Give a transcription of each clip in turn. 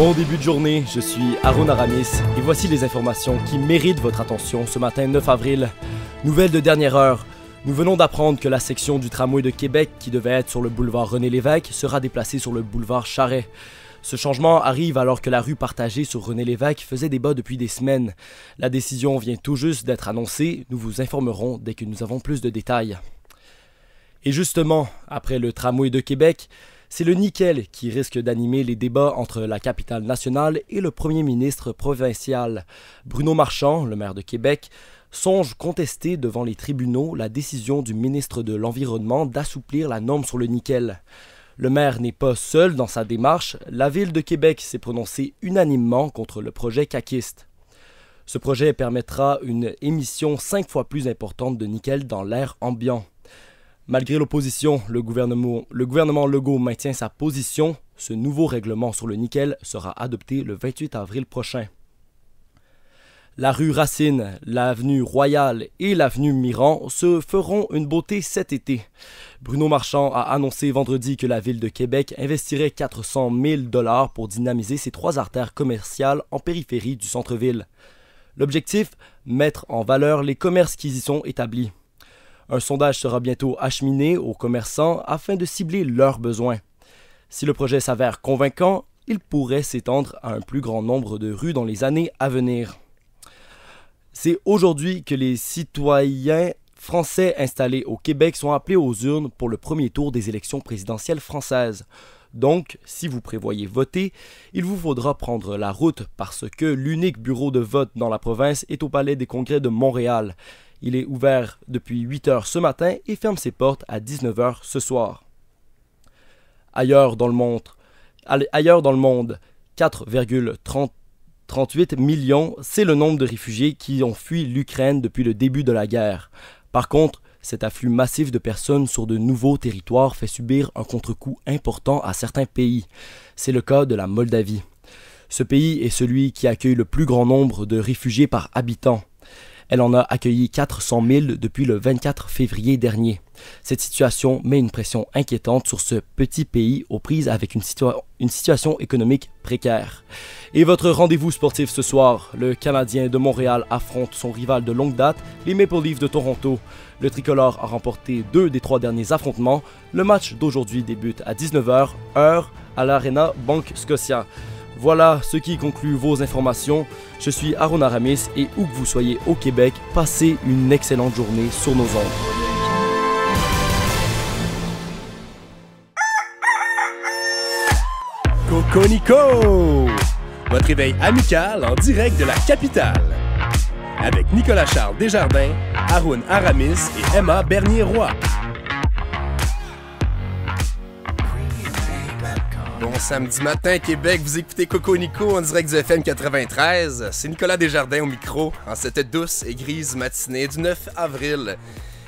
Bon début de journée, je suis Aaron Aramis et voici les informations qui méritent votre attention ce matin 9 avril. Nouvelle de dernière heure. Nous venons d'apprendre que la section du tramway de Québec qui devait être sur le boulevard René Lévesque sera déplacée sur le boulevard Charret. Ce changement arrive alors que la rue partagée sur René Lévesque faisait débat depuis des semaines. La décision vient tout juste d'être annoncée, nous vous informerons dès que nous avons plus de détails. Et justement, après le tramway de Québec, c'est le nickel qui risque d'animer les débats entre la capitale nationale et le premier ministre provincial. Bruno Marchand, le maire de Québec, songe contester devant les tribunaux la décision du ministre de l'Environnement d'assouplir la norme sur le nickel. Le maire n'est pas seul dans sa démarche, la ville de Québec s'est prononcée unanimement contre le projet caquiste. Ce projet permettra une émission cinq fois plus importante de nickel dans l'air ambiant. Malgré l'opposition, le gouvernement, le Legault maintient sa position. Ce nouveau règlement sur le nickel sera adopté le 28 avril prochain. La rue Racine, l'avenue Royale et l'avenue Miran se feront une beauté cet été. Bruno Marchand a annoncé vendredi que la ville de Québec investirait 400 000 dollars pour dynamiser ses trois artères commerciales en périphérie du centre-ville. L'objectif Mettre en valeur les commerces qui y sont établis. Un sondage sera bientôt acheminé aux commerçants afin de cibler leurs besoins. Si le projet s'avère convaincant, il pourrait s'étendre à un plus grand nombre de rues dans les années à venir. C'est aujourd'hui que les citoyens français installés au Québec sont appelés aux urnes pour le premier tour des élections présidentielles françaises. Donc, si vous prévoyez voter, il vous faudra prendre la route parce que l'unique bureau de vote dans la province est au Palais des Congrès de Montréal. Il est ouvert depuis 8 heures ce matin et ferme ses portes à 19 h ce soir. Ailleurs dans le monde, ailleurs dans le monde 4,38 millions, c'est le nombre de réfugiés qui ont fui l'Ukraine depuis le début de la guerre. Par contre, cet afflux massif de personnes sur de nouveaux territoires fait subir un contre-coup important à certains pays. C'est le cas de la Moldavie. Ce pays est celui qui accueille le plus grand nombre de réfugiés par habitant. Elle en a accueilli 400 000 depuis le 24 février dernier. Cette situation met une pression inquiétante sur ce petit pays aux prises avec une, situation économique précaire. Et votre rendez-vous sportif ce soir, le Canadien de Montréal affronte son rival de longue date, les Maple Leafs de Toronto. Le tricolore a remporté deux des trois derniers affrontements. Le match d'aujourd'hui débute à 19h, heure à l'Arena Banque Scotia. Voilà ce qui conclut vos informations. Je suis Aaron Aramis et où que vous soyez au Québec, passez une excellente journée sur nos ondes. Coconico! Votre éveil amical en direct de la capitale. Avec Nicolas Charles Desjardins, Aaron Aramis et Emma Bernier-Roy. Bon samedi matin Québec, vous écoutez Coco Nico en direct de FM 93. C'est Nicolas Desjardins au micro en cette douce et grise matinée du 9 avril.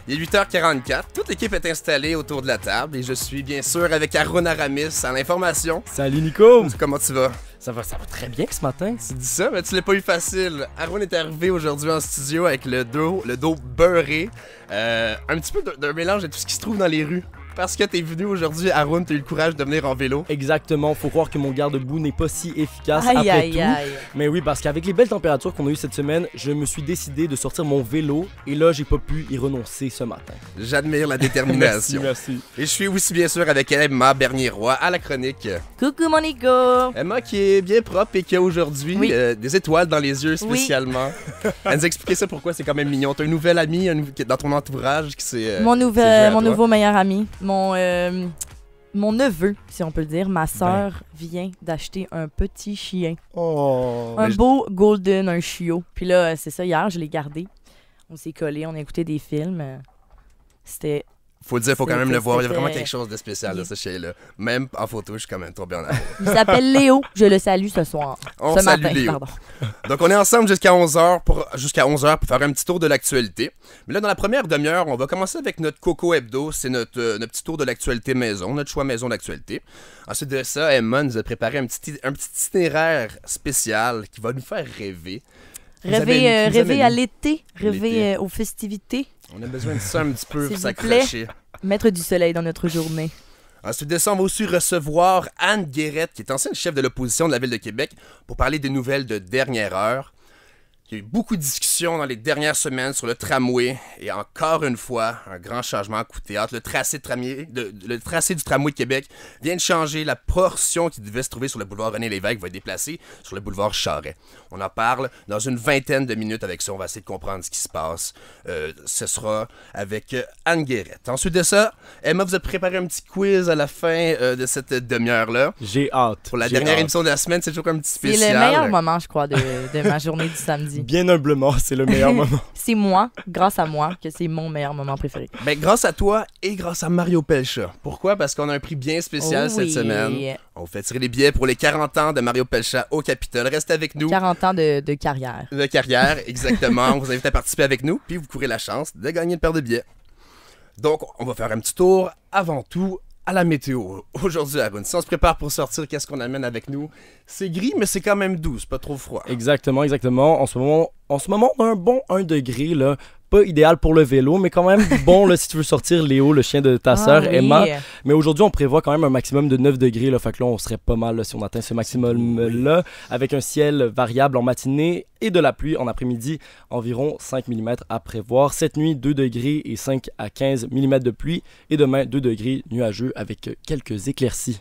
Il est 8h44, toute l'équipe est installée autour de la table et je suis bien sûr avec Aaron Aramis à l'information. Salut Nico! Comment tu vas? Ça va, ça va très bien ce matin. Tu dis ça, mais tu l'as pas eu facile. Aaron est arrivé aujourd'hui en studio avec le dos, le dos beurré, euh, un petit peu d'un mélange de tout ce qui se trouve dans les rues. Parce que t'es venu aujourd'hui, tu t'as eu le courage de venir en vélo. Exactement. Faut croire que mon garde-boue n'est pas si efficace après aïe, tout. Aïe. Mais oui, parce qu'avec les belles températures qu'on a eues cette semaine, je me suis décidé de sortir mon vélo et là, j'ai pas pu y renoncer ce matin. J'admire la détermination. merci, merci, Et je suis aussi bien sûr avec Emma Bernier-Roy à la chronique. Coucou mon ego. Emma qui est bien propre et qui a aujourd'hui euh, des étoiles dans les yeux spécialement. Elle nous expliquer ça pourquoi c'est quand même mignon. T'as un nouvel ami dans ton entourage qui c'est euh, mon nouvel, mon nouveau meilleur ami. Mon, euh, mon neveu, si on peut le dire, ma ben. soeur, vient d'acheter un petit chien. Oh. un beau golden, un chiot. Puis là, c'est ça, hier, je l'ai gardé. On s'est collé, on a écouté des films. C'était faut le dire, faut quand même le voir. Il y a vraiment quelque chose de spécial dans ce chien-là. Même en photo, je suis quand même trop bien. là. Il s'appelle Léo. Je le salue ce soir. On Léo. Donc, on est ensemble jusqu'à 11h pour, jusqu'à 11h pour faire un petit tour de l'actualité. Mais là, dans la première demi-heure, on va commencer avec notre Coco Hebdo. C'est euh, notre, petit tour de l'actualité maison, notre choix maison d'actualité. Ensuite de ça, Emma nous a préparé un petit, un petit itinéraire spécial qui va nous faire rêver. Rêver, euh, rêver à l'été, rêver euh, aux festivités. On a besoin de ça un petit peu pour s'accrocher. Mettre du soleil dans notre journée. En ah, ce décembre, aussi recevoir Anne Guérette, qui est ancienne chef de l'opposition de la Ville de Québec, pour parler des nouvelles de dernière heure. Il y a eu beaucoup de discussions dans les dernières semaines sur le tramway et encore une fois, un grand changement à Le tracé, tramier, le tracé du tramway de Québec vient de changer. La portion qui devait se trouver sur le boulevard René Lévesque va être déplacée sur le boulevard Charret. On en parle dans une vingtaine de minutes avec ça. On va essayer de comprendre ce qui se passe. Euh, ce sera avec euh, Anne Guérette. Ensuite de ça, Emma, vous a préparé un petit quiz à la fin euh, de cette demi-heure-là. J'ai hâte. Pour la dernière émission de la semaine, c'est toujours un petit spécial. C'est le meilleur moment, je crois, de ma journée du samedi. Bien humblement, c'est le meilleur moment. c'est moi, grâce à moi, que c'est mon meilleur moment préféré. Ben, grâce à toi et grâce à Mario Pelcha. Pourquoi? Parce qu'on a un prix bien spécial oh cette semaine. On fait tirer les billets pour les 40 ans de Mario Pelcha au Capitole. Restez avec nous. 40 ans de, de carrière. De carrière, exactement. on vous invite à participer avec nous, puis vous courez la chance de gagner une paire de billets. Donc, on va faire un petit tour avant tout à la météo. Euh, aujourd'hui, à si on se prépare pour sortir, qu'est-ce qu'on amène avec nous C'est gris, mais c'est quand même doux, pas trop froid. Exactement, exactement. En ce moment, en ce moment, on a un bon 1 degré là, pas idéal pour le vélo, mais quand même bon là, si tu veux sortir Léo, le chien de ta ah sœur, Emma. Mais aujourd'hui, on prévoit quand même un maximum de 9 degrés. Là, fait que là, on serait pas mal si on atteint ce maximum-là, avec un ciel variable en matinée et de la pluie en après-midi, environ 5 mm à prévoir. Cette nuit, 2 degrés et 5 à 15 mm de pluie. Et demain, 2 degrés nuageux avec quelques éclaircies.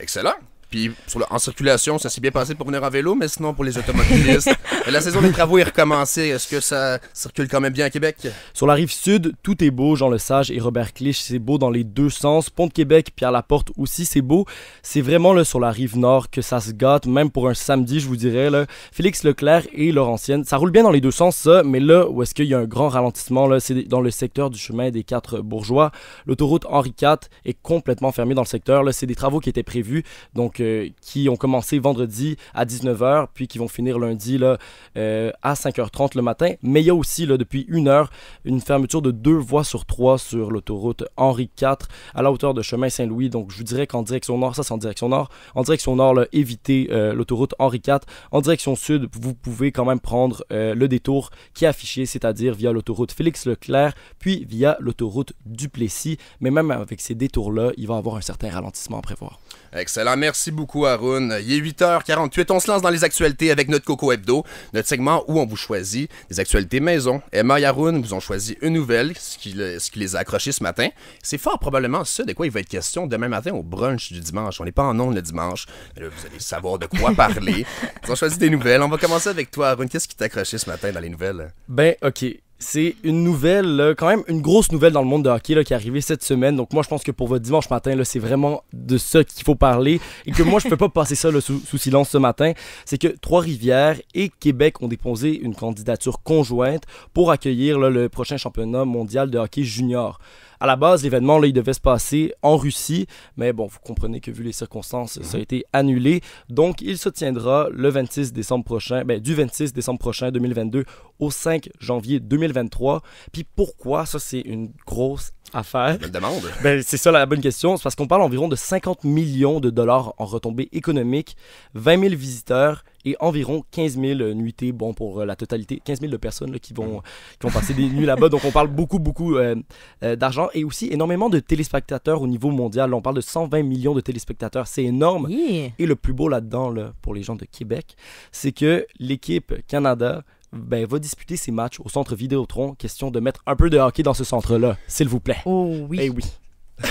Excellent. Puis sur en circulation, ça s'est bien passé pour venir à vélo, mais sinon pour les automobilistes, La saison des travaux est recommencée. Est-ce que ça circule quand même bien à Québec? Sur la rive sud, tout est beau. Jean Le Sage et Robert Clich, c'est beau dans les deux sens. Pont de Québec, Pierre Laporte aussi, c'est beau. C'est vraiment là, sur la rive nord que ça se gâte, même pour un samedi, je vous dirais. Là. Félix Leclerc et Laurentienne, ça roule bien dans les deux sens, mais là où est-ce qu'il y a un grand ralentissement, c'est dans le secteur du chemin des quatre bourgeois. L'autoroute Henri IV est complètement fermée dans le secteur. C'est des travaux qui étaient prévus, donc euh, qui ont commencé vendredi à 19h, puis qui vont finir lundi. Là, euh, à 5h30 le matin. Mais il y a aussi, depuis une heure, une fermeture de deux voies sur trois sur l'autoroute Henri IV à la hauteur de Chemin Saint-Louis. Donc, je vous dirais qu'en direction nord, ça c'est en direction nord, en direction nord, évitez euh, l'autoroute Henri IV. En direction sud, vous pouvez quand même prendre euh, le détour qui est affiché, c'est-à-dire via l'autoroute Félix-Leclerc, puis via l'autoroute Duplessis. Mais même avec ces détours-là, il va avoir un certain ralentissement à prévoir. Excellent. Merci beaucoup, Arun. Il est 8h48. On se lance dans les actualités avec notre Coco Hebdo, notre segment où on vous choisit des actualités maison. Emma et Arun vous ont choisi une nouvelle, ce qui, les a accrochés ce matin. C'est fort probablement ça de quoi il va être question demain matin au brunch du dimanche. On n'est pas en ondes le dimanche. Mais vous allez savoir de quoi parler. Ils ont choisi des nouvelles. On va commencer avec toi, Arun. Qu'est-ce qui t'a accroché ce matin dans les nouvelles? Ben, OK c'est une nouvelle, euh, quand même une grosse nouvelle dans le monde de hockey qui est arrivée cette semaine. Donc moi, je pense que pour votre dimanche matin, c'est vraiment de ça qu'il faut parler et que moi, je ne peux pas passer ça sous, silence ce matin. C'est que Trois-Rivières et Québec ont déposé une candidature conjointe pour accueillir le prochain championnat mondial de hockey junior à la base, l'événement, il devait se passer en Russie, mais bon, vous comprenez que vu les circonstances, ça a mhm. été annulé. Donc, il se tiendra le 26 décembre prochain, ben, du 26 décembre prochain 2022 au 5 janvier 2023. Puis pourquoi? Ça, c'est une grosse à faire. Ben, c'est ça la bonne question. C'est parce qu'on parle environ de 50 millions de dollars en retombées économiques, 20 000 visiteurs et environ 15 000 nuitées, bon, pour euh, la totalité, 15 000 de personnes qui, vont, mm. euh, qui vont passer des nuits là-bas. Donc, on parle beaucoup, beaucoup euh, d'argent et aussi énormément de téléspectateurs au niveau mondial. on parle de 120 millions de téléspectateurs. C'est énorme. Et le plus beau là-dedans, pour les gens de Québec, c'est que l'équipe Canada ben, va disputer ses matchs au centre Vidéotron. Question de mettre un peu de hockey dans ce centre-là, s'il vous plaît. Oh oui. Eh oui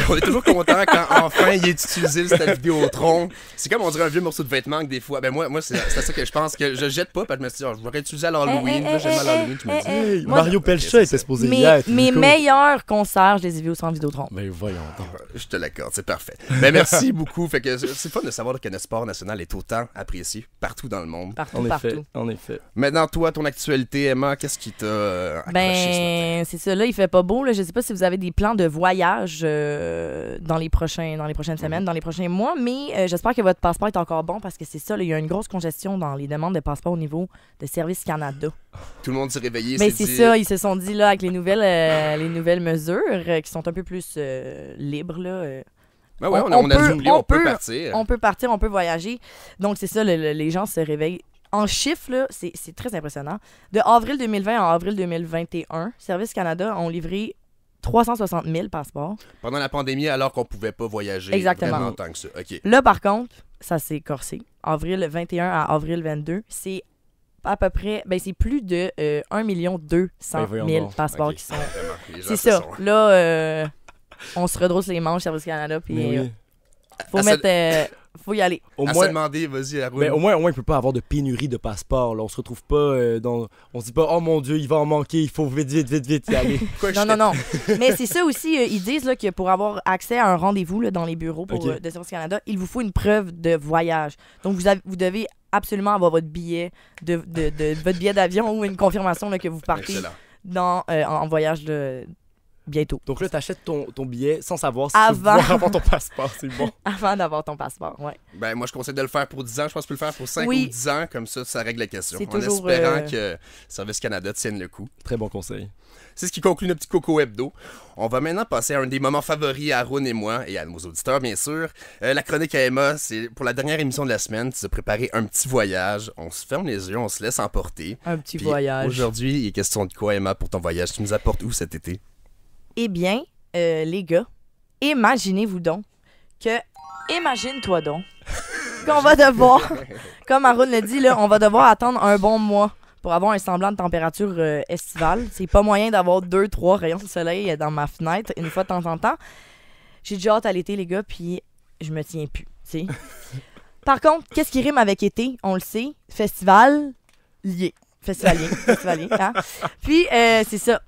on est toujours content quand enfin il est utilisé le vidéo Vidéotron. C'est comme on dirait un vieux morceau de vêtement que des fois. Ben moi, moi c'est ça que je pense que je jette pas parce que je me suis dit, je voudrais utiliser à eh, eh, l'Halloween. Eh, j'aime à l'Halloween, tu me dis. Mario Pelcha était supposé mes, hier. Mes meilleurs concerts, je les ai vus au centre Vidéotron. Mais ben, voyons donc. Je te l'accorde, c'est parfait. Mais ben, merci beaucoup. Fait que c'est fun de savoir que le sport national est autant apprécié partout dans le monde. Partout, en partout. Effet, en effet. Maintenant, toi, ton actualité, Emma, qu'est-ce qui t'a accroché Ben, c'est ça. Là, il fait pas beau. Là. Je sais pas si vous avez des plans de voyage. Euh, euh, dans, les prochains, dans les prochaines mhm. semaines, dans les prochains mois. Mais euh, j'espère que votre passeport est encore bon parce que c'est ça, il y a une grosse congestion dans les demandes de passeport au niveau de Service Canada. Tout le monde s'est réveillé. Mais ben, c'est ça, ils se sont dit là avec les nouvelles, euh, les nouvelles mesures qui sont un peu plus libres là. Ben on, a peut, oublié, on, peut, partir. On peut partir, on peut voyager. Donc, c'est ça, les gens se réveillent en chiffres, c'est très impressionnant. De avril 2020 à avril 2021, Service Canada ont livré 360 000 passeports. Pendant la pandémie, alors qu'on pouvait pas voyager Exactement. vraiment que ça. Là, par contre, ça s'est corsé. Avril 21 à avril 22, c'est à peu près, ben c'est plus de 1 200 000 passeports qui sont. c'est ça. Là, euh, on se redresse les manches Service Canada. Puis, euh, faut mettre. Euh, faut y aller. Au à moins, se demander, vas-y, mais au moins, au moins, peut pas avoir de pénurie de passeport. là. On se retrouve pas euh, dans. On se dit pas, oh mon Dieu, il va en manquer, il faut vite, vite, vite, vite y aller. non, non, non. Mais c'est ça aussi, euh, ils disent là, que pour avoir accès à un rendez-vous dans les bureaux pour, euh, de Service Canada, il vous faut une preuve de voyage. Donc, vous, vous devez absolument avoir votre billet de, de- votre billet d'avion ou une confirmation là, que vous partez dans, en voyage de, bientôt. Donc là, tu achètes ton, billet sans savoir si avant... tu avoir ton passeport, c'est bon. avant d'avoir ton passeport, oui. Ben, moi, je conseille de le faire pour 10 ans. Je pense que tu peux le faire pour 5 ou 10 ans, comme ça, ça règle la question. En espérant euh, que Service Canada tienne le coup. Très bon conseil. C'est ce qui conclut notre petit coco hebdo. On va maintenant passer à un des moments favoris à Rune et moi, et à nos auditeurs, bien sûr. Euh, la chronique à Emma, c'est pour la dernière émission de la semaine, tu as préparé un petit voyage. On se ferme les yeux, on se laisse emporter. Un petit voyage. Aujourd'hui, il est question de quoi, Emma, pour ton voyage? Tu nous apportes où cet été? Eh bien, euh, les gars, imaginez-vous donc que. Imagine-toi donc qu'on va devoir, comme Arun le dit, on va devoir attendre un bon mois pour avoir un semblant de température euh, estivale. C'est pas moyen d'avoir deux, trois rayons de soleil euh, dans ma fenêtre une fois de temps en temps. J'ai déjà hâte à l'été, les gars, puis je me tiens plus, Par contre, qu'est-ce qui rime avec été? On le sait, festival lié. Festivalier, festivalier, hein? Puis, c'est ça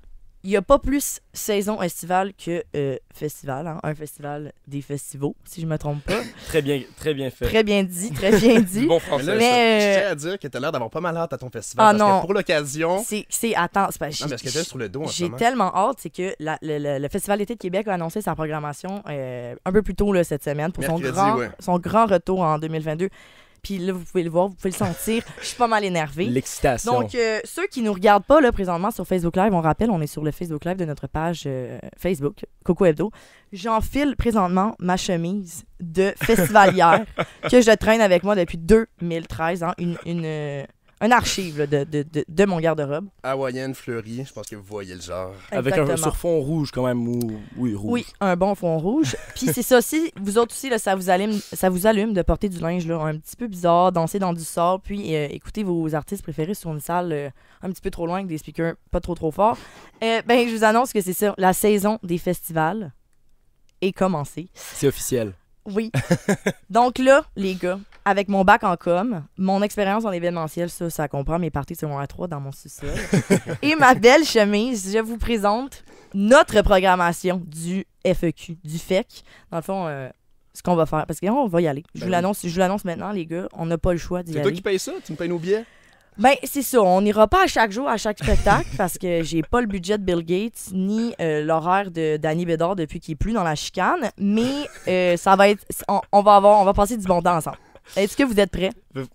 il n'y a pas plus saison estivale que euh, festival, hein, un festival des festivals, si je ne me trompe pas. très bien, très bien fait. Très bien dit, très bien dit. bon français. Mais, euh, je, tiens à dire que tu as l'air d'avoir pas mal hâte à ton festival. Ah, parce non. Que pour l'occasion. C'est, attends, c'est pas. Non, mais ce que sur le dos J'ai tellement hâte, c'est que le, Festival d'été de Québec a annoncé sa programmation euh, un peu plus tôt cette semaine pour son grand, son grand retour en 2022. Puis là, vous pouvez le voir, vous pouvez le sentir. Je suis pas mal énervée. L'excitation. Donc, euh, ceux qui nous regardent pas là présentement sur Facebook Live, on rappelle, on est sur le Facebook Live de notre page euh, Facebook, Coco Hebdo. J'enfile présentement ma chemise de festivalière que je traîne avec moi depuis 2013. Hein, une, euh, un archive de, mon garde-robe. Hawaïenne fleurie, je pense que vous voyez le genre. Avec un sur fond rouge quand même, ou, oui, rouge. Oui, un bon fond rouge. Puis c'est ça aussi, vous autres aussi, ça, vous allume, ça vous allume de porter du linge un petit peu bizarre, danser dans du sort, puis euh, écouter vos artistes préférés sur une salle euh, un petit peu trop loin avec des speakers pas trop trop forts. Euh, ben, je vous annonce que c'est ça, la saison des festivals est commencée. C'est officiel. Oui. Donc là, les gars, avec mon bac en com, mon expérience en événementiel, ça, ça comprend mes parties à 3 dans mon sous-sol. et ma belle chemise, je vous présente notre programmation du FEQ, du FEC. Dans le fond, euh, ce qu'on va faire. Parce qu'on va y aller. Je ben vous l'annonce, je vous l'annonce maintenant, les gars. On n'a pas le choix d'y aller. C'est toi qui payes ça? Tu me payes nos billets? Ben, c'est ça. On n'ira pas à chaque jour, à chaque spectacle, parce que j'ai pas le budget de Bill Gates ni euh, l'horaire de Danny Bédard depuis qu'il est plus dans la chicane. Mais euh, ça va être. on, va avoir, on va passer du bon temps ensemble. Est-ce que vous êtes prêts?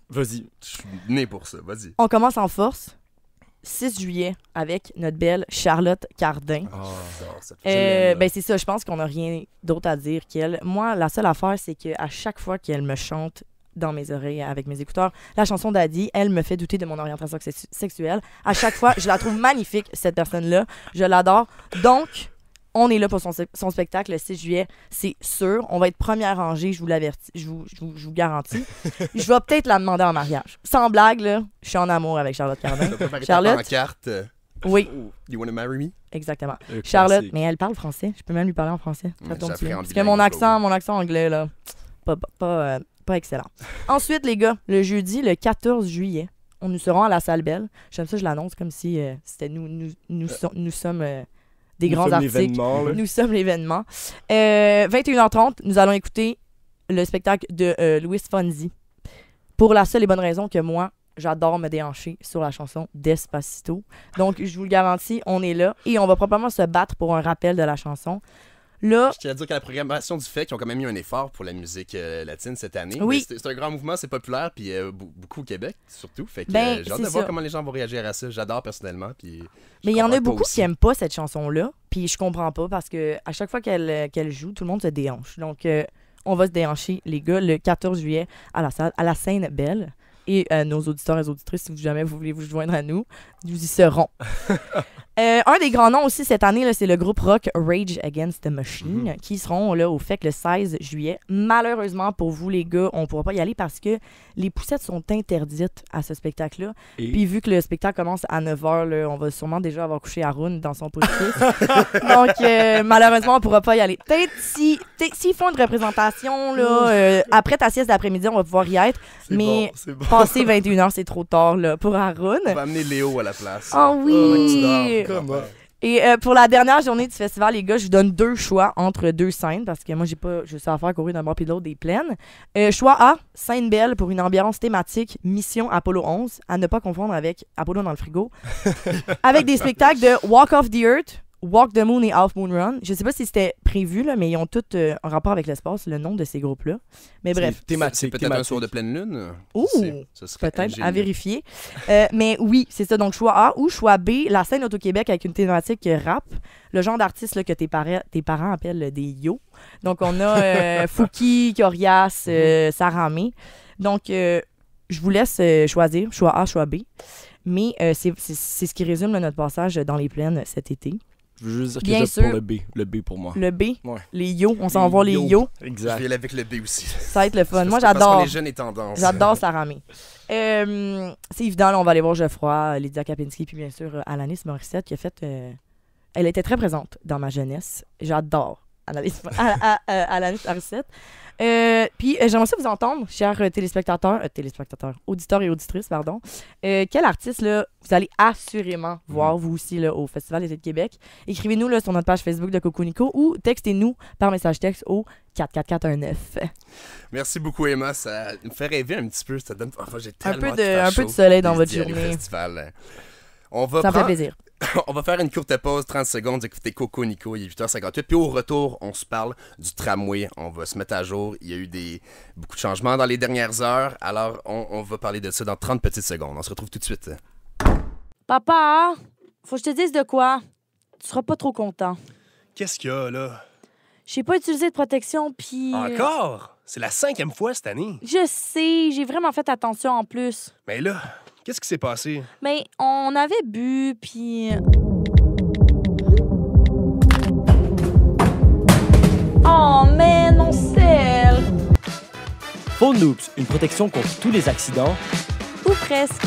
Vas-y, je suis né pour ça, vas-y. On commence en force. 6 juillet avec notre belle Charlotte Cardin. Ah, ça, euh, ben c'est ça, je pense qu'on n'a rien d'autre à dire qu'elle. Moi, la seule affaire, c'est qu'à chaque fois qu'elle me chante dans mes oreilles avec mes écouteurs, la chanson d'Adi, elle me fait douter de mon orientation sexuelle. À chaque fois, je la trouve magnifique, cette personne-là. Je l'adore. Donc, on est là pour son, spectacle le 6 juillet, c'est sûr. On va être première rangée, je vous l'avertis, je vous, garantis. je vais peut-être la demander en mariage. Sans blague, là, je suis en amour avec Charlotte Cardin. Charlotte. Euh, oui. Oh, you want to marry me? Exactement. Euh, Charlotte, mais elle parle français. Je peux même lui parler en français. Ça Parce que mon accent, mon accent anglais, là, pas, euh, pas, excellent. Ensuite, les gars, le jeudi, le 14 juillet, on nous sera à la salle Belle. J'aime ça, je l'annonce comme si c'était nous, nous, nous, nous sommes des nous grands Nous sommes l'événement. 21h30, euh, nous allons écouter le spectacle de euh, Louis Fonzi. Pour la seule et bonne raison que moi, j'adore me déhancher sur la chanson Despacito. Donc, je vous le garantis, on est là et on va probablement se battre pour un rappel de la chanson. Là, je tiens à dire que la programmation du fait qu'ils ont quand même eu un effort pour la musique euh, latine cette année. Oui. C'est un grand mouvement, c'est populaire, puis euh, beaucoup au Québec, surtout. Fait que ben, euh, j'ai hâte de voir comment les gens vont réagir à ça. J'adore personnellement. Puis Mais il y en a beaucoup qui n'aiment pas cette chanson-là, puis je comprends pas parce que à chaque fois qu'elle joue, tout le monde se déhanche. Donc, on va se déhancher, les gars, le 14 juillet à la, salle, à la scène Belle. Et nos auditeurs et auditrices, si vous jamais vous voulez vous joindre à nous, nous y serons. Euh, un des grands noms aussi cette année, c'est le groupe rock Rage Against the Machine, mhm. qui seront là au FEC le 16 juillet. Malheureusement pour vous, les gars, on ne pourra pas y aller parce que les poussettes sont interdites à ce spectacle-là. Et... Puis vu que le spectacle commence à 9h, on va sûrement déjà avoir couché Haroun dans son poussette. Donc euh, malheureusement, on ne pourra pas y aller. Peut-être si, s'ils font une représentation, euh, après ta sieste d'après-midi, on va pouvoir y être. Mais passer 21h, c'est trop tard pour Arun. On va amener Léo à la place. Ah oh oui! Et euh, pour la dernière journée du festival, les gars, je vous donne deux choix entre deux scènes parce que moi, j'ai pas, je sais à faire courir d'un bord et de l'autre des plaines. Euh, choix A, scène belle pour une ambiance thématique, mission Apollo 11, à ne pas confondre avec Apollo dans le frigo, avec des spectacles de Walk of the Earth, Walk the Moon et Half Moon Run. Je sais pas si c'était prévu, là, mais ils ont tout en euh, un rapport avec l'espace, le nom de ces groupes-là. Mais bref. C'est peut-être un soir de pleine lune. Ouh! Peut-être, à vérifier. Euh, mais oui, c'est ça. Donc, choix A ou choix B, la scène Auto-Québec avec une thématique rap, le genre d'artiste que tes, tes, parents appellent des yo. Donc, on a euh, Fouki, Corias, mhm. Saramé. Donc, je vous laisse choisir choix A, choix B. Mais c'est ce qui résume notre passage dans les plaines cet été. Je veux juste dire que sûr. pour le B. Le B pour moi. Le B. Les yo. On s'en va les yo. Exact. Je vais aller avec le B aussi. Ça va être le fun. Moi, j'adore. les jeunes et tendances. J'adore ça Euh, c'est évident, on va aller voir Geoffroy, Lydia Kapinski, puis bien sûr euh, Alanis Morissette qui a fait. Euh, elle était très présente dans ma jeunesse. J'adore analyse, à, euh, euh, puis euh, j'aimerais aussi vous entendre, chers téléspectateurs, téléspectateurs, auditeurs et auditrices, pardon. quel artiste là, vous allez assurément voir mhm. vous aussi là, au Festival des de Québec? Écrivez-nous sur notre page Facebook de Coconico ou textez-nous par message texte au 44419. Merci beaucoup Emma, ça me fait rêver un petit peu, ça donne tellement un peu de, un peu de soleil dans votre journée. Festival. Hein. On va on va faire une courte pause, 30 secondes, écouter Coco Nico, il est 8h58. Puis au retour, on se parle du tramway. On va se mettre à jour. Il y a eu des... beaucoup de changements dans les dernières heures. Alors, on, va parler de ça dans 30 petites secondes. On se retrouve tout de suite. Papa, faut que je te dise de quoi. Tu seras pas trop content. Qu'est-ce qu'il y a, là? J'ai pas utilisé de protection, puis... Euh, Encore? C'est la cinquième fois cette année. Je sais, j'ai vraiment fait attention en plus. Mais là, Qu'est-ce qui s'est passé? Mais ben, on avait bu, puis... Euh, oh mais non elle! Phone une protection contre tous les accidents. Ou presque.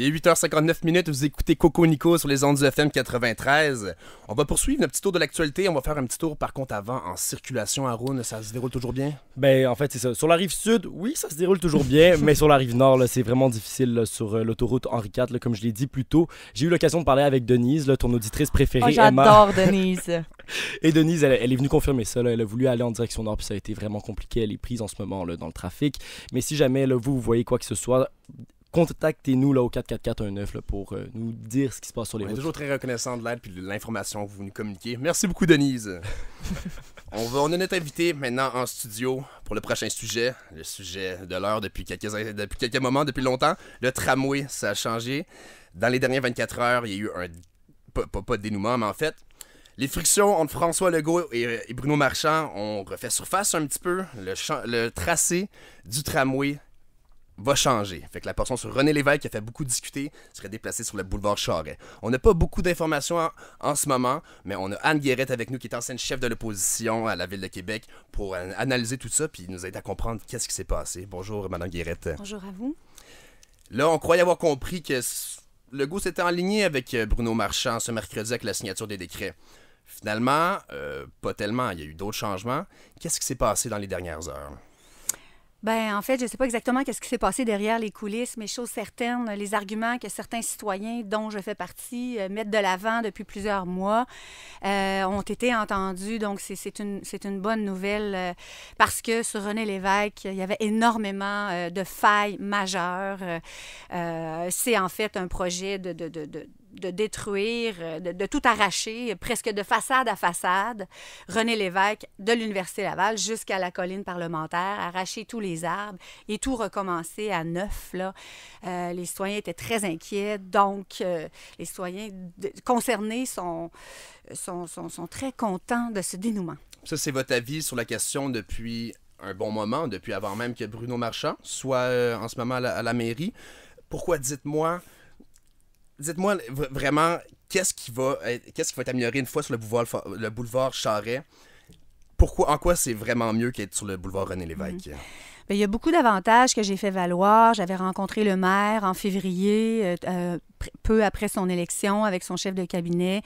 Il est 8h59 minutes, vous écoutez Coco Nico sur les ondes du FM 93. On va poursuivre notre petit tour de l'actualité. On va faire un petit tour, par contre, avant, en circulation à Rouen, Ça se déroule toujours bien? Ben, en fait, c'est ça. Sur la rive sud, oui, ça se déroule toujours bien, mais sur la rive nord, c'est vraiment difficile sur euh, l'autoroute Henri IV, comme je l'ai dit plus tôt. J'ai eu l'occasion de parler avec Denise, là, ton auditrice préférée, oh, J'adore Denise. Et Denise, elle, est venue confirmer ça. Elle a voulu aller en direction nord, puis ça a été vraiment compliqué. Elle est prise en ce moment dans le trafic. Mais si jamais vous voyez quoi que ce soit, contactez-nous là, au 44419 pour euh, nous dire ce qui se passe sur les On est toujours très reconnaissant de l'aide et de l'information que vous nous communiquez. Merci beaucoup, Denise. on, va, a notre invité maintenant en studio pour le prochain sujet, le sujet de l'heure depuis quelques, depuis quelques moments, depuis longtemps. Le tramway, ça a changé. Dans les dernières 24 heures, il y a eu un. Pas, de dénouement, mais en fait, les frictions entre François Legault et, Bruno Marchand ont refait surface un petit peu. le tracé du tramway va changer. Fait que la portion sur René Lévesque, qui a fait beaucoup discuter, serait déplacée sur le boulevard Charret. On n'a pas beaucoup d'informations en, ce moment, mais on a Anne Guérette avec nous, qui est ancienne chef de l'opposition à la Ville de Québec, pour analyser tout ça, puis nous aider à comprendre qu'est-ce qui s'est passé. Bonjour, Madame Guéret. Bonjour à vous. Là, on croyait avoir compris que le goût s'était aligné avec euh, Bruno Marchand ce mercredi avec la signature des décrets. Finalement, euh, pas tellement, il y a eu d'autres changements. Qu'est-ce qui s'est passé dans les dernières heures? Ben, en fait, je ne sais pas exactement qu'est-ce qui s'est passé derrière les coulisses, mais chose certaine, les arguments que certains citoyens, dont je fais partie, euh, mettent de l'avant depuis plusieurs mois, euh, ont été entendus. Donc, c'est une, une, bonne nouvelle euh, parce que sur René Lévesque, il y avait énormément de failles majeures. c'est en fait un projet de de détruire, euh, de, tout arracher, presque de façade à façade, René Lévesque de l'Université Laval jusqu'à la colline parlementaire, arracher tous les arbres et tout recommencer à neuf. Là. Euh, les citoyens étaient très inquiets, donc euh, les citoyens concernés sont, sont, très contents de ce dénouement. Ça, c'est votre avis sur la question depuis un bon moment, depuis avant même que Bruno Marchand soit en ce moment à la mairie. Pourquoi, dites-moi, dites-moi vraiment qu'est-ce qui va qu'est-ce qui va être amélioré une fois sur le boulevard, le boulevard Charret. Pourquoi, en quoi c'est vraiment mieux qu'être sur le boulevard René Lévesque? Mhm. Ben, il y a beaucoup d'avantages que j'ai fait valoir. J'avais rencontré le maire en février, euh, euh, peu après son élection, avec son chef de cabinet,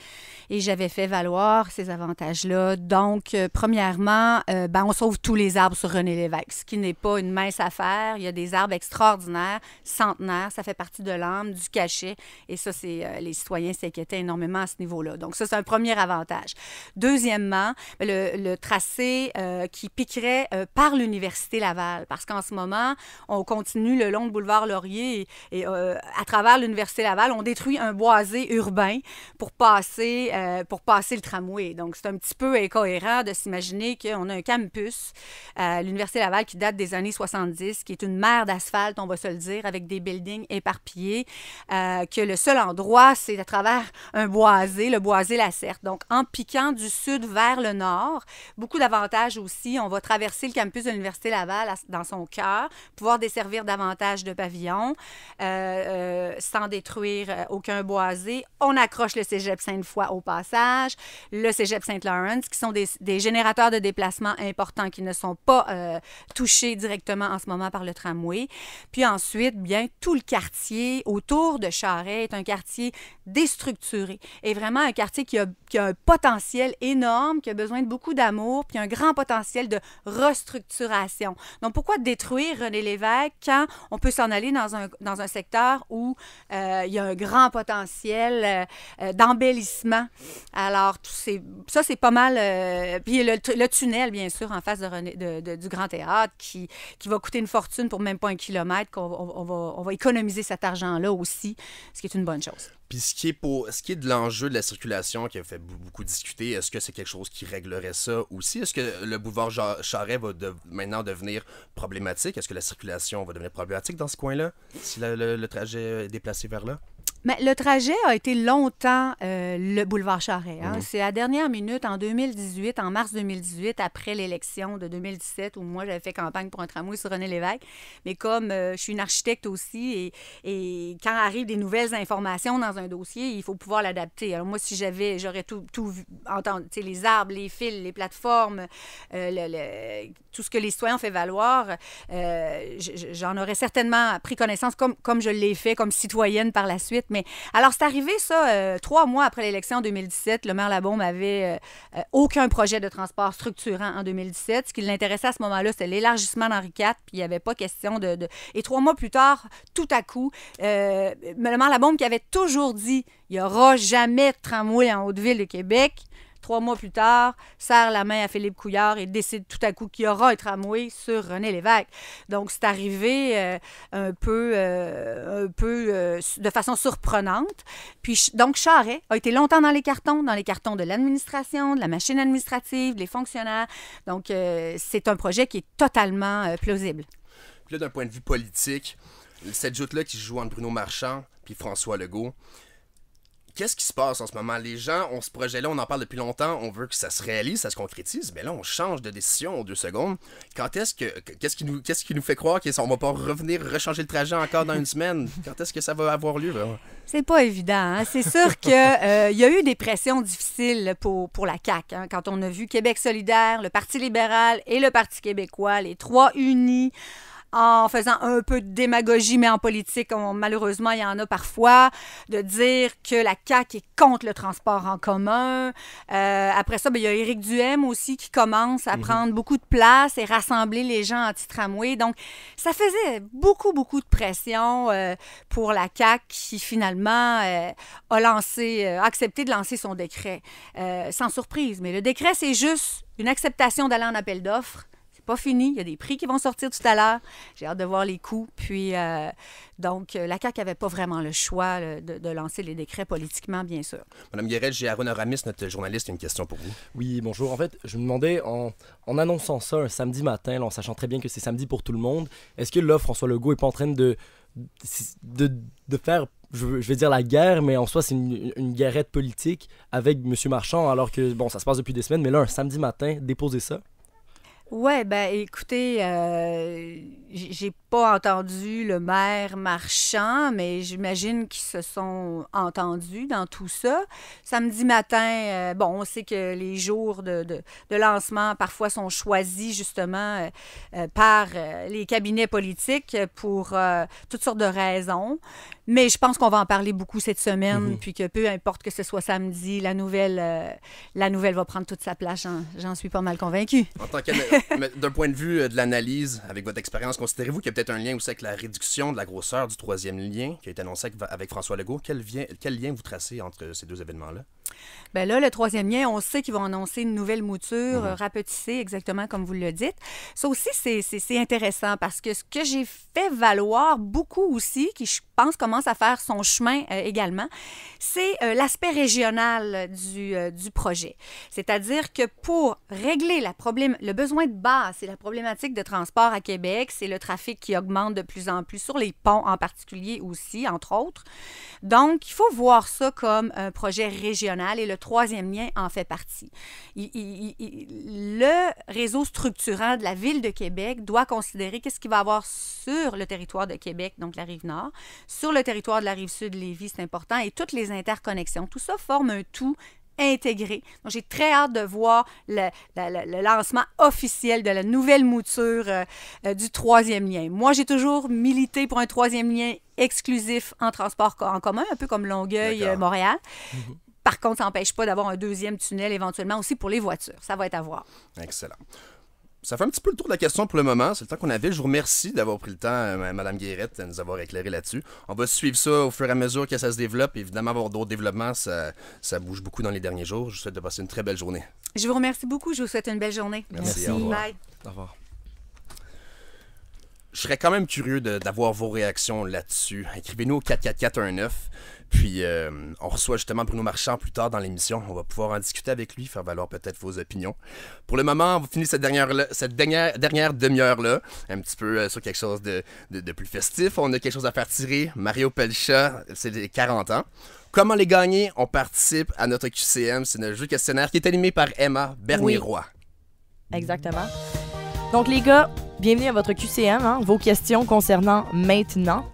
et j'avais fait valoir ces avantages-là. Donc, euh, premièrement, ben, on sauve tous les arbres sur René Lévesque, ce qui n'est pas une mince affaire. Il y a des arbres extraordinaires, centenaires, ça fait partie de l'âme, du cachet, et ça, c'est les citoyens s'inquiétaient énormément à ce niveau-là. Donc, ça, c'est un premier avantage. Deuxièmement, le tracé qui piquerait par l'Université Laval parce qu'en ce moment, on continue le long de boulevard Laurier et, euh, à travers l'Université Laval, on détruit un boisé urbain pour passer, euh, pour passer le tramway. Donc, c'est un petit peu incohérent de s'imaginer qu'on a un campus euh, l'Université Laval qui date des années 70, qui est une mer d'asphalte, on va se le dire, avec des buildings éparpillés, que le seul endroit, c'est à travers un boisé, le boisé La Donc, en piquant du sud vers le nord, beaucoup d'avantages aussi. On va traverser le campus de l'Université Laval dans son cœur, pouvoir desservir davantage de pavillons euh, euh, sans détruire euh, aucun boisé. On accroche le cégep Sainte-Foy au passage, le cégep Saint-Laurent, qui sont des, générateurs de déplacement importants qui ne sont pas touchés directement en ce moment par le tramway. Puis ensuite, bien, tout le quartier autour de Charret est un quartier déstructuré et vraiment un quartier qui a, qui a un potentiel énorme, qui a besoin de beaucoup d'amour, puis un grand potentiel de restructuration. Donc, pourquoi de détruire René Lévesque quand on peut s'en aller dans un, dans un secteur où euh, il y a un grand potentiel euh, euh, d'embellissement? Alors, tout ça, c'est pas mal. puis le, tunnel, bien sûr, en face de du Grand Théâtre, qui, qui va coûter une fortune pour même pas un kilomètre, qu'on on, va, on va économiser cet argent-là aussi, ce qui est une bonne chose. Puis ce qui est pour ce qui est de l'enjeu de la circulation qui a fait beaucoup discuter, est-ce que c'est quelque chose qui réglerait ça aussi? Est-ce que le boulevard Charret va maintenant devenir problématique? Est-ce que la circulation va devenir problématique dans ce coin-là si le, trajet est déplacé vers là? Mais le trajet a été longtemps euh, le boulevard Charest. Hein. Mhm. C'est à dernière minute, en 2018, en mars 2018, après l'élection de 2017, où moi j'avais fait campagne pour un tramway sur René Lévesque. Mais comme euh, je suis une architecte aussi, et, quand arrivent des nouvelles informations dans un dossier, il faut pouvoir l'adapter. Alors moi, si j'avais, j'aurais tout, tout vu, entendu, les arbres, les fils, les plateformes, euh, le tout ce que les citoyens ont fait valoir, euh, j'en aurais certainement pris connaissance comme, comme je l'ai fait comme citoyenne par la suite. Mais alors, c'est arrivé ça, euh, trois mois après l'élection en 2017, le maire Labaume avait euh, aucun projet de transport structurant en 2017. Ce qui l'intéressait à ce moment-là, c'était l'élargissement d'Henri IV, puis il n'y avait pas question de, Et trois mois plus tard, tout à coup, le maire Labaume qui avait toujours dit, il n'y aura jamais de tramway en Haute-Ville de Québec. Trois mois plus tard, serre la main à Philippe Couillard et décide tout à coup qu'il y aura un tramway sur René Lévesque. Donc, c'est arrivé euh, un peu, euh, un peu euh, de façon surprenante. Puis, donc, Charret a été longtemps dans les cartons, dans les cartons de l'administration, de la machine administrative, des fonctionnaires. Donc, c'est un projet qui est totalement plausible. Puis là, d'un point de vue politique, cette joute-là qui joue entre Bruno Marchand puis François Legault, qu'est-ce qui se passe en ce moment? Les gens ont ce projet-là, on en parle depuis longtemps, on veut que ça se réalise, ça se concrétise, mais là, on change de décision en deux secondes. Quand est-ce que. Qu'est-ce qui, nous, qu'est-ce qui nous fait croire qu'on va pas revenir rechanger le trajet encore dans une semaine? Quand est-ce que ça va avoir lieu? C'est pas évident. Hein? C'est sûr qu'il il euh, y a eu des pressions difficiles pour, pour la CAQ. Hein? Quand on a vu Québec solidaire, le Parti libéral et le Parti québécois, les trois unis, en faisant un peu de démagogie, mais en politique, malheureusement, il y en a parfois, de dire que la CAQ est contre le transport en commun. Euh, après ça, ben il y a Éric Duhem aussi qui commence à mhm. prendre beaucoup de place et rassembler les gens anti-tramway. Donc, ça faisait beaucoup, beaucoup de pression euh, pour la CAQ qui, finalement, euh, lancé, a accepté de lancer son décret. sans surprise, mais le décret, c'est juste une acceptation d'aller en appel d'offres pas fini. Il y a des prix qui vont sortir tout à l'heure. J'ai hâte de voir les coûts. Puis, euh, donc, euh, la CAQ n'avait pas vraiment le choix de, lancer les décrets politiquement, bien sûr. Madame Guéret, j'ai Aaron Aramis, notre journaliste, une question pour vous. Oui, bonjour. En fait, je me demandais, en, annonçant ça un samedi matin, en sachant très bien que c'est samedi pour tout le monde, est-ce que là, François Legault est pas en train de, de, faire je, vais dire la guerre, mais en soi, c'est une, guerrette politique avec M. Marchand, alors que, bon, ça se passe depuis des semaines, mais là, un samedi matin, déposer ça. Ouais, ben écoutez, euh, j'ai pas entendu le maire marchand, mais j'imagine qu'ils se sont entendus dans tout ça. Samedi matin, euh, bon, on sait que les jours de, lancement parfois sont choisis justement euh, par les cabinets politiques pour toutes sortes de raisons. Mais je pense qu'on va en parler beaucoup cette semaine, mhm. puis que peu importe que ce soit samedi, la nouvelle, euh, la nouvelle va prendre toute sa place. J'en suis pas mal convaincu. D'un point de vue euh, de l'analyse, avec votre expérience, considérez-vous qu'il y a peut-être un lien aussi avec la réduction de la grosseur du troisième lien qui a été annoncé avec, François Legault? quel lien vous tracez entre ces deux événements-là? Bien là, le troisième lien, on sait qu'ils vont annoncer une nouvelle mouture, euh, rapetisser exactement comme vous le dites. Ça aussi, c'est intéressant parce que ce que j'ai fait valoir beaucoup aussi, qui je pense commence à faire son chemin euh, également, c'est euh, l'aspect régional du, projet. C'est-à-dire que pour régler la problème, le besoin de base et la problématique de transport à Québec, c'est le trafic qui augmente de plus en plus sur les ponts en particulier aussi, entre autres. Donc, il faut voir ça comme un projet régional et le troisième lien en fait partie. le réseau structurant de la ville de Québec doit considérer qu'est-ce qu'il va avoir sur le territoire de Québec, donc la rive nord, sur le territoire de la rive sud, Lévis, c'est important, et toutes les interconnexions. Tout ça forme un tout intégré. Donc, j'ai très hâte de voir le, lancement officiel de la nouvelle mouture euh, euh, du troisième lien. Moi, j'ai toujours milité pour un troisième lien exclusif en transport en commun, un peu comme Longueuil, euh, Montréal. Mm-hmm. Par contre, ça n'empêche pas d'avoir un deuxième tunnel éventuellement aussi pour les voitures. Ça va être à voir. Excellent. Ça fait un petit peu le tour de la question pour le moment. C'est le temps qu'on avait. Je vous remercie d'avoir pris le temps, euh, Mme Guérette, de nous avoir éclairé là-dessus. On va suivre ça au fur et à mesure que ça se développe. Évidemment, avoir d'autres développements, ça, ça, bouge beaucoup dans les derniers jours. Je vous souhaite de passer une très belle journée. Je vous remercie beaucoup. Je vous souhaite une belle journée. Merci. Au revoir je serais quand même curieux d'avoir vos réactions là-dessus. Écrivez-nous au 44419. Puis euh, on reçoit justement Bruno Marchand plus tard dans l'émission. On va pouvoir en discuter avec lui, faire valoir peut-être vos opinions. Pour le moment, on va finir cette dernière, cette dernière, dernière demi-heure-là, un petit peu euh, sur quelque chose de, plus festif. On a quelque chose à faire tirer. Mario Pelcha, c'est les 40 ans. Comment les gagner On participe à notre QCM. C'est notre jeu questionnaire qui est animé par Emma Bernier-Roy. Exactement. Donc les gars, Bienvenue à votre QCM, hein, vos questions concernant maintenant.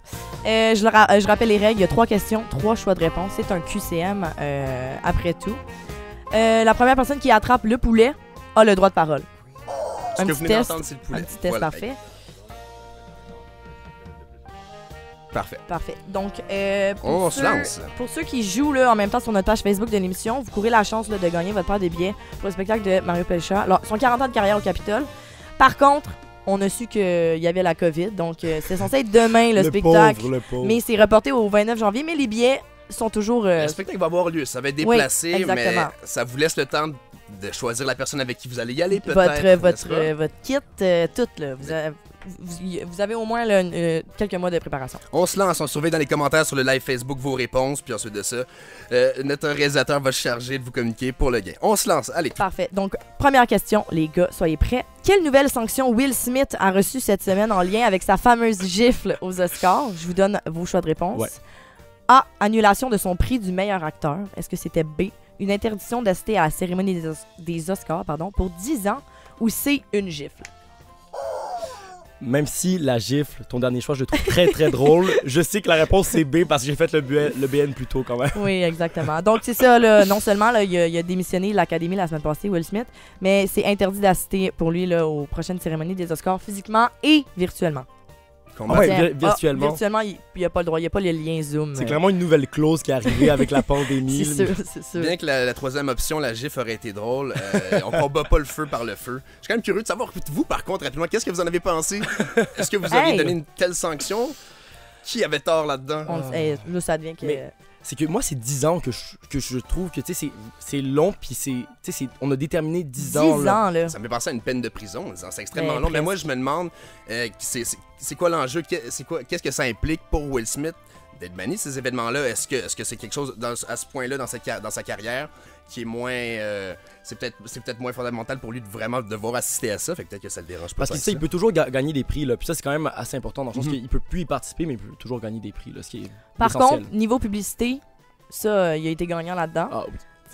Euh, euh, je, rappelle les règles, il y a trois questions, trois choix de réponse. C'est un QCM euh, après tout. la première personne qui attrape le poulet a le droit de parole. Un petit, test, le poulet. un petit test, parfait. Parfait. Parfait. Donc, oh, pour, ceux, qui jouent là, en même temps sur notre page Facebook de l'émission, vous courez la chance de gagner votre paire de billets pour le spectacle de Mario Pelcha. Alors, son 40 ans de carrière au Capitole. Par contre, on a su qu'il y avait la COVID. Donc, euh, c'est censé être demain, le, spectacle. Mais c'est reporté au 29 janvier. Mais les billets sont toujours. Euh, le spectacle va avoir lieu. Ça va être déplacé, mais ça vous laisse le temps de choisir la personne avec qui vous allez y aller, peut-être. Votre, votre, euh, votre, kit, tout, là vous, avez au moins euh, quelques mois de préparation. On se lance, on surveille dans les commentaires sur le live Facebook vos réponses, puis ensuite de ça, euh, notre réalisateur va se charger de vous communiquer pour le gain. On se lance, allez. Parfait. Donc, première question, les gars, soyez prêts. Quelle nouvelle sanction Will Smith a reçue cette semaine en lien avec sa fameuse gifle aux Oscars? Je vous donne vos choix de réponse. A. Annulation de son prix du meilleur acteur. Est-ce que c'était B? Une interdiction d'assister à la cérémonie des, des Oscars pardon, pour 10 ans ou C. Une gifle? même si la gifle, ton dernier choix, je le trouve très, très drôle, je sais que la réponse c'est B parce que j'ai fait le BN, plus tôt quand même. Oui, exactement. Donc, c'est ça, non seulement là, il, a, démissionné l'Académie la semaine passée, Will Smith, mais c'est interdit d'assister pour lui là, aux prochaines cérémonies des Oscars physiquement et virtuellement. Ah ouais, virtuellement. Ah, virtuellement, il n'y a pas le droit, il n'y a pas les liens Zoom. C'est euh. clairement une nouvelle clause qui est arrivée avec la pandémie. c'est sûr, c'est sûr. Bien que la, troisième option, la GIF, aurait été drôle, euh, on combat pas le feu par le feu. Je suis quand même curieux de savoir, vous, par contre, rapidement, qu'est-ce que vous en avez pensé? Est-ce que vous auriez donné une telle sanction? Qui avait tort là-dedans? nous, ça devient que c'est que moi, c'est 10 ans que je, trouve que c'est long, puis c'est. On a déterminé 10, ans. Là. Ça me fait penser à une peine de prison. C'est ben, extrêmement long. Mais moi, je me demande, euh, c'est quoi l'enjeu? Qu'est-ce que ça implique pour Will Smith? d'être banni ces événements-là. Est-ce que c'est -ce que c'est quelque chose à ce point-là dans, dans, sa carrière? qui est moins. Euh, c'est peut-être peut moins fondamental pour lui de vraiment devoir assister à ça fait que peut-être que ça le dérange pas parce qu'il il peut toujours gagner des prix là puis ça c'est quand même assez important dans le sens mhm. peut plus y participer mais il peut toujours gagner des prix là ce par contre niveau publicité ça euh, il a été gagnant là-dedans ah,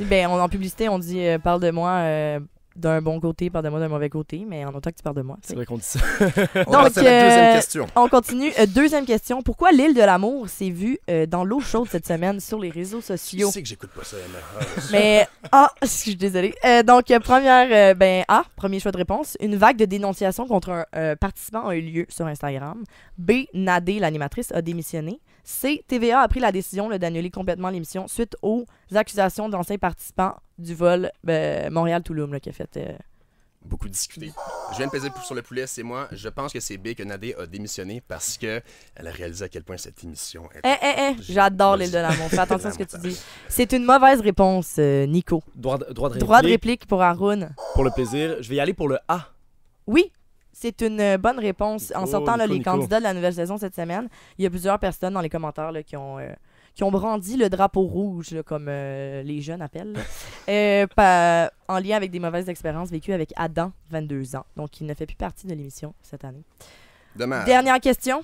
ben, en publicité on dit euh, parle de moi d'un bon côté, par de moi d'un mauvais côté, mais en autant que tu parles de moi. C'est vrai qu'on dit ça. on Donc, deuxième euh, question. On continue. Euh, deuxième question. Pourquoi l'île de l'amour s'est vue euh, dans l'eau chaude cette semaine sur les réseaux sociaux? Je sais que j'écoute pas ça, ah, mais, ah, je suis désolée. donc, première, ben, A, premier choix de réponse. Une vague de dénonciation contre un participant a eu lieu sur Instagram. B, Nadé, l'animatrice, a démissionné. C'est TVA a pris la décision d'annuler complètement l'émission suite aux accusations d'anciens participants du vol euh, Montréal-Touloum qui a fait. Euh, Beaucoup discuté. Je viens de peser sur le poulet, c'est moi. Je pense que c'est B que Nadé a démissionné parce que elle a réalisé à quel point cette émission est. Eh, eh, eh, j'adore l'île de Fais attention à ce que tu dis. C'est une mauvaise réponse, euh, Nico. Droit, de réplique. pour Arun. Pour le plaisir, je vais y aller pour le A. Oui, c'est une euh, bonne réponse. En sortant les candidats de la nouvelle saison cette semaine, il y a plusieurs personnes dans les commentaires euh, qui ont. brandi le drapeau rouge, comme euh, les jeunes appellent, en lien avec des mauvaises expériences vécues avec Adam, 22 ans. Donc, il ne fait plus partie de l'émission cette année. Dernière question.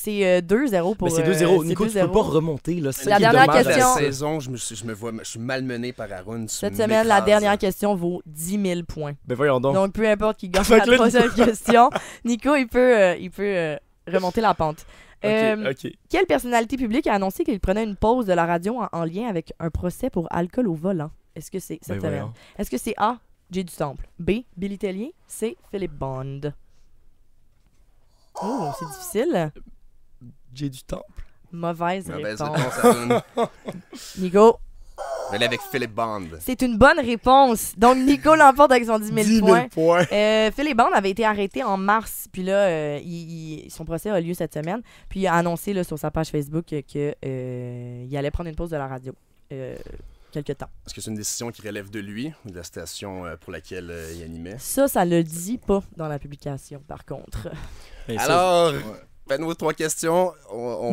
C'est 2-0 euh, pour. Mais c'est 2-0. Euh, Nico, tu peux pas remonter. Là, la dernière question. La saison, je me, je me, vois, je suis malmené par Aaron. Cette semaine, la dernière question vaut 10 000 points. Ben voyons donc. Donc peu importe qui gagne la troisième question, Nico, il peut, euh, il peut remonter la pente. Okay, Quelle personnalité publique a annoncé qu'il prenait une pause de la radio en, lien avec un procès pour alcool au volant? Est-ce que c'est cette ben, Est-ce que c'est A, J du Temple, B, Billy Tellier, C, Philippe Bond? Oh, c'est difficile du temple. Mauvaise, réponse. Nico? Elle Nico. avec Philippe Bond. C'est une bonne réponse. Donc, Nico l'emporte avec son 10 000, points. Euh, Philippe Bond avait été arrêté en mars. Puis là, euh, son procès a lieu cette semaine. Puis il a annoncé sur sa page Facebook qu'il euh, allait prendre une pause de la radio. Quelques temps. Est-ce que c'est une décision qui relève de lui de la station pour laquelle il animait? Ça, ça le dit pas dans la publication, par contre. Ben, Alors, ben nous trois questions.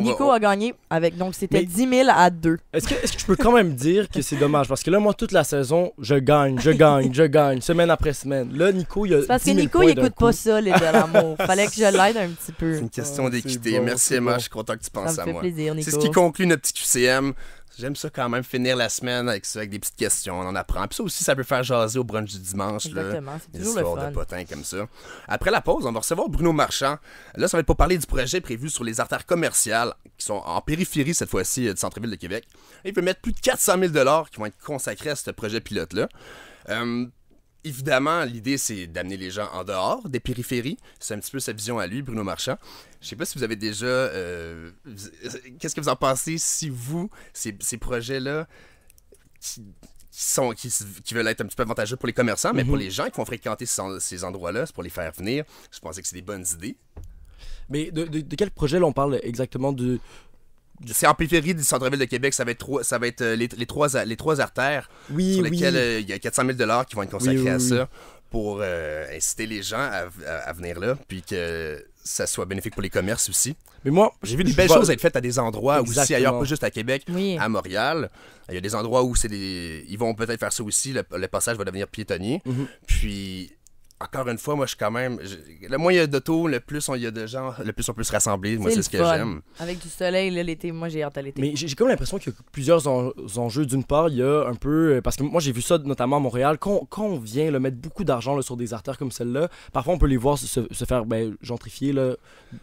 Nico a gagné avec, donc c'était 10 000 à 2. Est-ce que, est que, je peux quand même dire que c'est dommage? Parce que là, moi, toute la saison, je gagne, je gagne, je gagne, semaine après semaine. Là, Nico, il a. Parce que Nico, il écoute pas ça, les de l'amour. Fallait que je l'aide un petit peu. C'est une question ah, d'équité. Merci, Emma. Je suis content que tu penses ça me fait plaisir, Nico. C'est ce qui conclut notre petit QCM. J'aime ça quand même finir la semaine avec ça, avec des petites questions. On en apprend. Puis ça aussi, ça peut faire jaser au brunch du dimanche. Exactement. c'est toujours le fun. comme ça. Après la pause, on va recevoir Bruno Marchand. Là, ça va être pour parler du projet prévu sur les artères commerciales qui sont en périphérie cette fois-ci euh, du centre-ville de Québec. il peut mettre plus de 400 000 qui vont être consacrés à ce projet pilote-là. Euh, évidemment, l'idée, c'est d'amener les gens en dehors des périphéries. C'est un petit peu sa vision à lui, Bruno Marchand. Je sais pas si vous avez déjà... Euh, euh, qu'est-ce que vous en pensez si vous, ces, projets-là... Qui, sont, qui, veulent être un petit peu avantageux pour les commerçants, mais pour mhm. les gens qui vont fréquenter ces, endroits-là, c'est pour les faire venir. Je pensais que c'est des bonnes idées. Mais de, de, quel projet l'on parle exactement de, c'est en périphérie du centre-ville de Québec, ça va être, ça va être euh, les, trois, les trois artères sur lesquelles euh, il y a 400 000 qui vont être consacrés à ça pour euh, inciter les gens à, venir là, puis que ça soit bénéfique pour les commerces aussi. Mais moi, j'ai vu des belles choses être faites à des endroits aussi ailleurs, pas juste à Québec, à Montréal. Il y a des endroits où c'est des... ils vont peut-être faire ça aussi, le, passage va devenir piétonnier. Mm-hmm. Puis encore une fois, moi, je suis quand même. le moins il y a d'auto, le plus on y a de gens, le plus on peut se rassembler. Moi, c'est ce que j'aime. Avec du soleil, l'été, moi, j'ai hâte à l'été. Mais j'ai comme l'impression qu'il y a plusieurs enjeux. D'une part, il y a un peu. Euh, parce que moi, j'ai vu ça notamment à Montréal. Quand, quand on vient mettre beaucoup d'argent sur des artères comme celle-là, parfois, on peut les voir se, faire ben, gentrifier. Là.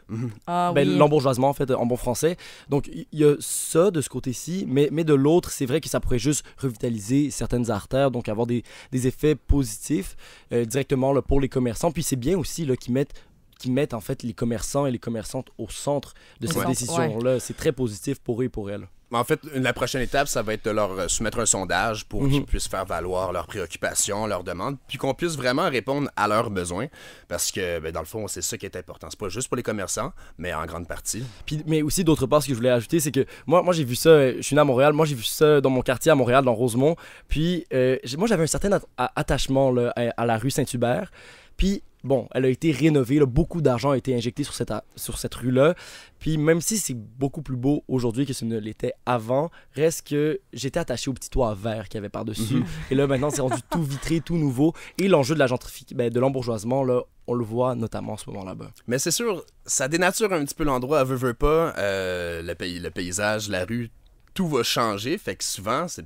Mhm. Ah, ben, L'embourgeoisement, en fait, en bon français. Donc, il y a ça de ce côté-ci. Mais, mais de l'autre, c'est vrai que ça pourrait juste revitaliser certaines artères, donc avoir des, des effets positifs euh, directement pour les commerçants. Puis c'est bien aussi qu'ils mettent qui mettent en fait les commerçants et les commerçantes au centre de cette décisions décision-là. C'est très positif pour eux et pour elles. En fait, la prochaine étape, ça va être de leur euh, soumettre un sondage pour qu'ils mhm. puissent faire valoir leurs préoccupations, leurs demandes, puis qu'on puisse vraiment répondre à leurs besoins. Parce que, ben, dans le fond, c'est ça qui est important. C'est pas juste pour les commerçants, mais en grande partie. Puis, mais aussi, d'autre part, ce que je voulais ajouter, c'est que moi, j'ai vu ça, euh, je suis né à Montréal, moi, j'ai vu ça dans mon quartier à Montréal, dans Rosemont. Puis, euh, moi, j'avais un certain attachement à, à la rue Saint-Hubert. Puis bon, elle a été rénovée, beaucoup d'argent a été injecté sur cette, sur cette rue-là. Puis même si c'est beaucoup plus beau aujourd'hui que ce ne l'était avant, reste que j'étais attaché au petit toit vert qu'il y avait par-dessus. Mhm. Et là, maintenant, c'est rendu tout vitré, tout nouveau. Et l'enjeu de la ben, de l'embourgeoisement, là, on le voit notamment en ce moment là-bas. Mais c'est sûr, ça dénature un petit peu l'endroit, veux-veux pas, euh, le paysage, la rue, tout va changer. Fait que souvent, ce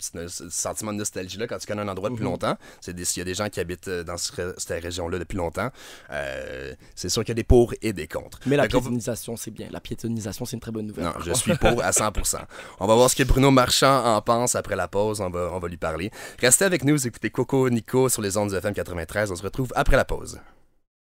sentiment de nostalgie-là, quand tu connais un endroit depuis mhm. longtemps, c'est il y a des gens qui habitent euh, dans cette région-là depuis longtemps. Euh, c'est sûr qu'il y a des pour et des contre. Mais la piétonisation, c'est bien. La piétonisation, c'est une très bonne nouvelle. Non, je suis pour à 100%. on va voir ce que Bruno Marchand en pense après la pause. On va, lui parler. Restez avec nous, vous écoutez Coco Nico sur les ondes de FM 93. On se retrouve après la pause.